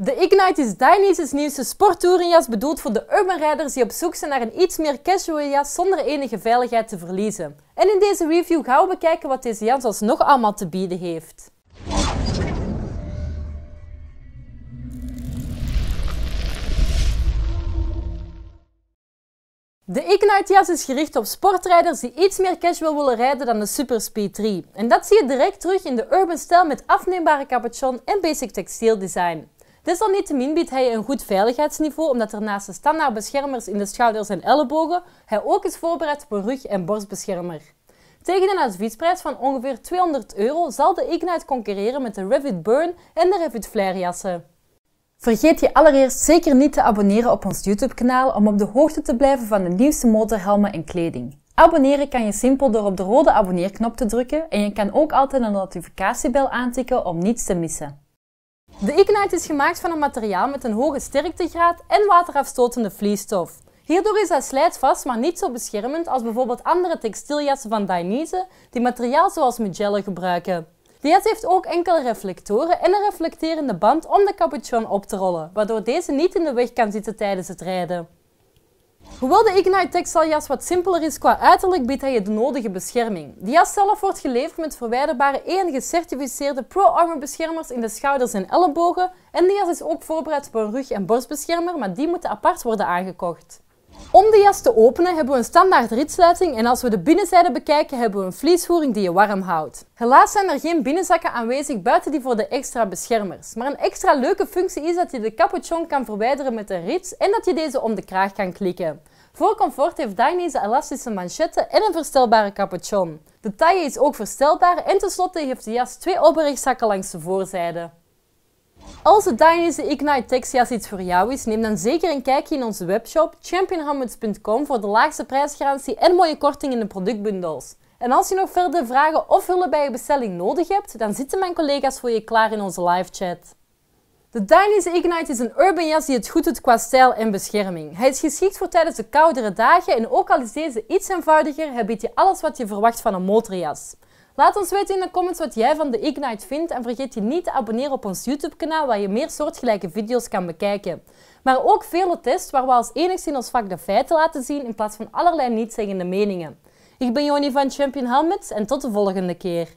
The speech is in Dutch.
De Ignite is Dynese's nieuwste sporttouringjas bedoeld voor de urban riders die op zoek zijn naar een iets meer casual jas zonder enige veiligheid te verliezen. En in deze review gaan we bekijken wat deze jas alsnog allemaal te bieden heeft. De Ignite jas is gericht op sportrijders die iets meer casual willen rijden dan de Super Speed 3. En dat zie je direct terug in de urban stijl met afneembare capuchon en basic textiel design. Desalniettemin biedt hij een goed veiligheidsniveau, omdat er naast de standaard beschermers in de schouders en ellebogen, hij ook is voorbereid op een rug- en borstbeschermer. Tegen een adviesprijs van ongeveer 200 euro zal de Ignite concurreren met de Revit Burn en de Revit Flair jassen. Vergeet je allereerst zeker niet te abonneren op ons YouTube-kanaal om op de hoogte te blijven van de nieuwste motorhelmen en kleding. Abonneren kan je simpel door op de rode abonneerknop te drukken en je kan ook altijd een notificatiebel aantikken om niets te missen. De Ignite is gemaakt van een materiaal met een hoge sterktegraad en waterafstotende vliesstof. Hierdoor is hij slijtvast, maar niet zo beschermend als bijvoorbeeld andere textieljassen van Dainese die materiaal zoals Mugello gebruiken. De jas heeft ook enkele reflectoren en een reflecterende band om de capuchon op te rollen, waardoor deze niet in de weg kan zitten tijdens het rijden. Hoewel de Ignite Textile jas wat simpeler is qua uiterlijk, biedt hij je de nodige bescherming. De jas zelf wordt geleverd met verwijderbare en gecertificeerde pro-armor beschermers in de schouders en ellebogen. En de jas is ook voorbereid voor een rug- en borstbeschermer, maar die moeten apart worden aangekocht. Om de jas te openen hebben we een standaard ritsluiting en als we de binnenzijde bekijken hebben we een vliesvoering die je warm houdt. Helaas zijn er geen binnenzakken aanwezig buiten die voor de extra beschermers. Maar een extra leuke functie is dat je de capuchon kan verwijderen met een rits en dat je deze om de kraag kan klikken. Voor comfort heeft Dainese elastische manchetten en een verstelbare capuchon. De taille is ook verstelbaar en tenslotte heeft de jas twee opbergzakken langs de voorzijde. Als de Dynasty Ignite Texas iets voor jou is, neem dan zeker een kijkje in onze webshop championhammets.com voor de laagste prijsgarantie en mooie korting in de productbundels. En als je nog verder vragen of hulp bij je bestelling nodig hebt, dan zitten mijn collega's voor je klaar in onze live chat. De Dynasty Ignite is een urban jas die het goed doet qua stijl en bescherming. Hij is geschikt voor tijdens de koudere dagen en ook al is deze iets eenvoudiger, hij biedt je alles wat je verwacht van een motorjas. Laat ons weten in de comments wat jij van de Ignite vindt en vergeet je niet te abonneren op ons YouTube-kanaal waar je meer soortgelijke video's kan bekijken. Maar ook vele tests waar we als enigszins ons vak de feiten laten zien in plaats van allerlei nietszeggende meningen. Ik ben Joni van Champion Helmets en tot de volgende keer.